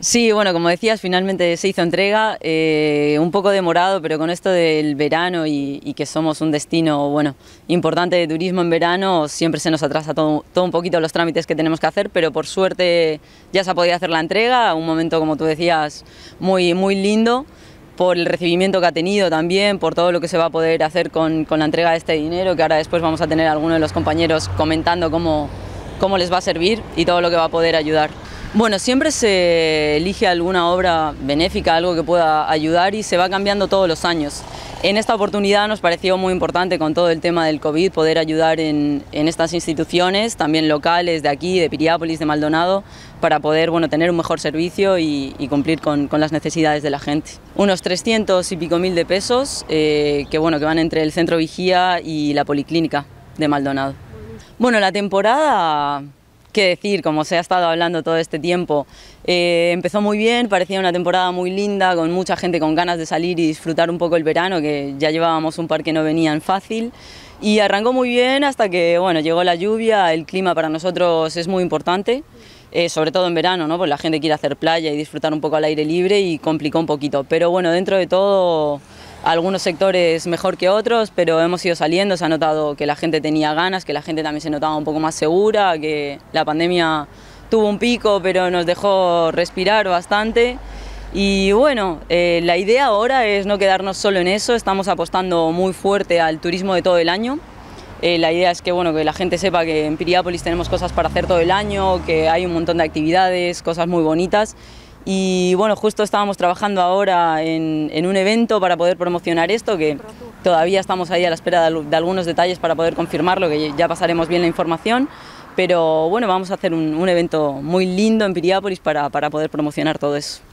Sí, bueno, como decías, finalmente se hizo entrega, eh, un poco demorado, pero con esto del verano y, que somos un destino bueno, importante de turismo en verano, siempre se nos atrasa todo, un poquito los trámites que tenemos que hacer, pero por suerte ya se ha podido hacer la entrega, un momento, como tú decías, muy, muy lindo, por el recibimiento que ha tenido también, por todo lo que se va a poder hacer con, la entrega de este dinero, que ahora después vamos a tener a alguno de los compañeros comentando cómo, cómo les va a servir y todo lo que va a poder ayudar. Bueno, siempre se elige alguna obra benéfica, algo que pueda ayudar y se va cambiando todos los años. En esta oportunidad nos pareció muy importante con todo el tema del COVID poder ayudar en, estas instituciones, también locales de aquí, de Piriápolis, de Maldonado, para poder bueno, tener un mejor servicio y, cumplir con, las necesidades de la gente. Unos 300 y pico mil de pesos eh, que, bueno, que van entre el centro vigía y la policlínica de Maldonado. Bueno, la temporada qué decir, como se ha estado hablando todo este tiempo. Eh, empezó muy bien, parecía una temporada muy linda, con mucha gente con ganas de salir y disfrutar un poco el verano, que ya llevábamos un par que no venían fácil. Y arrancó muy bien hasta que bueno, llegó la lluvia, el clima para nosotros es muy importante, eh, sobre todo en verano, ¿no? pues la gente quiere hacer playa y disfrutar un poco al aire libre y complicó un poquito. Pero bueno, dentro de todo, algunos sectores mejor que otros, pero hemos ido saliendo, se ha notado que la gente tenía ganas, que la gente también se notaba un poco más segura, que la pandemia tuvo un pico, pero nos dejó respirar bastante y bueno, eh, la idea ahora es no quedarnos solo en eso, estamos apostando muy fuerte al turismo de todo el año. Eh, la idea es que, bueno, que la gente sepa que en Piriápolis tenemos cosas para hacer todo el año, que hay un montón de actividades, cosas muy bonitas. Y bueno, justo estábamos trabajando ahora en, un evento para poder promocionar esto, que todavía estamos ahí a la espera de, algunos detalles para poder confirmarlo, que ya pasaremos bien la información pero bueno, vamos a hacer un, evento muy lindo en Piriápolis para poder promocionar todo eso.